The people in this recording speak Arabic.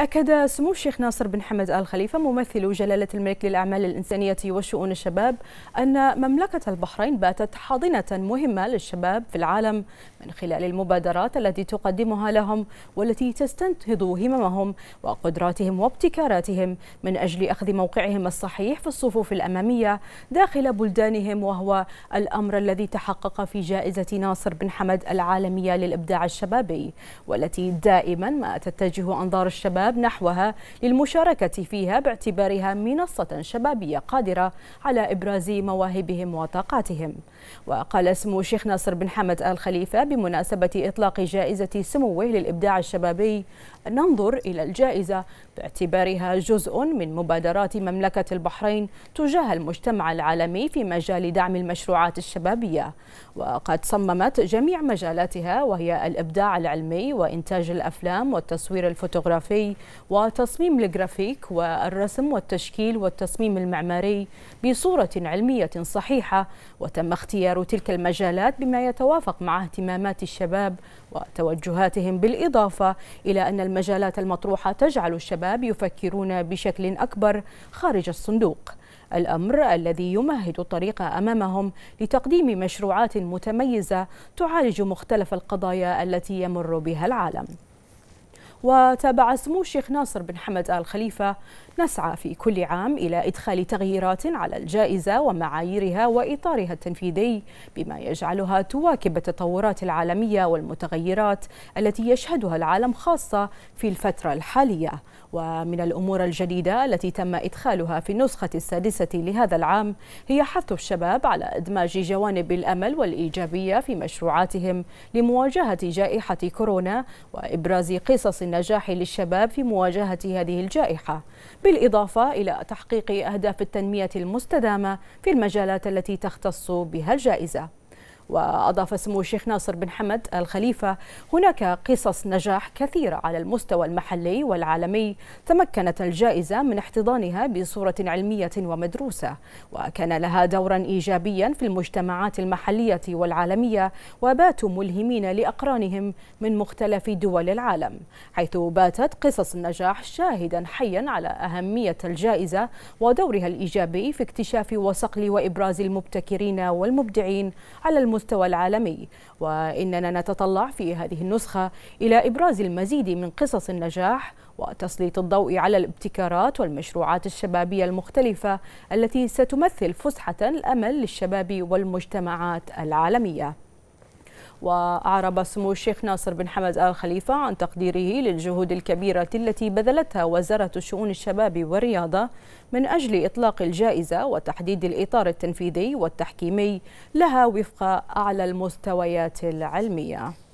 أكد سمو الشيخ ناصر بن حمد آل خليفة ممثل جلالة الملك للأعمال الإنسانية وشؤون الشباب أن مملكة البحرين باتت حاضنة مهمة للشباب في العالم من خلال المبادرات التي تقدمها لهم والتي تستنهض هممهم وقدراتهم وابتكاراتهم من أجل أخذ موقعهم الصحيح في الصفوف الأمامية داخل بلدانهم وهو الأمر الذي تحقق في جائزة ناصر بن حمد العالمية للإبداع الشبابي والتي دائما ما تتجه أنظار الشباب الشباب نحوها للمشاركة فيها باعتبارها منصة شبابية قادرة على إبراز مواهبهم وطاقاتهم وقال اسم الشيخ ناصر بن حمد آل خليفة بمناسبة إطلاق جائزة سموه للإبداع الشبابي ننظر إلى الجائزة باعتبارها جزء من مبادرات مملكة البحرين تجاه المجتمع العالمي في مجال دعم المشروعات الشبابية وقد صممت جميع مجالاتها وهي الإبداع العلمي وإنتاج الأفلام والتصوير الفوتوغرافي وتصميم الجرافيك والرسم والتشكيل والتصميم المعماري بصورة علمية صحيحة وتم اختيار تلك المجالات بما يتوافق مع اهتمامات الشباب وتوجهاتهم بالإضافة إلى أن المجالات المطروحة تجعل الشباب يفكرون بشكل أكبر خارج الصندوق الأمر الذي يمهد الطريق أمامهم لتقديم مشروعات متميزة تعالج مختلف القضايا التي يمر بها العالم وتابع سمو الشيخ ناصر بن حمد آل خليفة نسعى في كل عام إلى إدخال تغييرات على الجائزة ومعاييرها وإطارها التنفيذي بما يجعلها تواكب التطورات العالمية والمتغيرات التي يشهدها العالم خاصة في الفترة الحالية ومن الأمور الجديدة التي تم إدخالها في النسخة السادسة لهذا العام هي حث الشباب على إدماج جوانب الأمل والإيجابية في مشروعاتهم لمواجهة جائحة كورونا وإبراز قصص النجاح للشباب في مواجهة هذه الجائحة بالإضافة إلى تحقيق أهداف التنمية المستدامة في المجالات التي تختص بها الجائزة وأضاف سمو الشيخ ناصر بن حمد الخليفة هناك قصص نجاح كثيرة على المستوى المحلي والعالمي تمكنت الجائزة من احتضانها بصورة علمية ومدروسة وكان لها دورا إيجابيا في المجتمعات المحلية والعالمية وباتوا ملهمين لأقرانهم من مختلف دول العالم حيث باتت قصص النجاح شاهدا حيا على أهمية الجائزة ودورها الإيجابي في اكتشاف وصقل وإبراز المبتكرين والمبدعين على المستوى المستوى العالمي وإننا نتطلع في هذه النسخة إلى إبراز المزيد من قصص النجاح وتسليط الضوء على الابتكارات والمشروعات الشبابية المختلفة التي ستمثل فسحة الأمل للشباب والمجتمعات العالمية وأعرب سمو الشيخ ناصر بن حمد آل خليفة عن تقديره للجهود الكبيرة التي بذلتها وزارة شؤون الشباب والرياضة من أجل إطلاق الجائزة وتحديد الإطار التنفيذي والتحكيمي لها وفق أعلى المستويات العلمية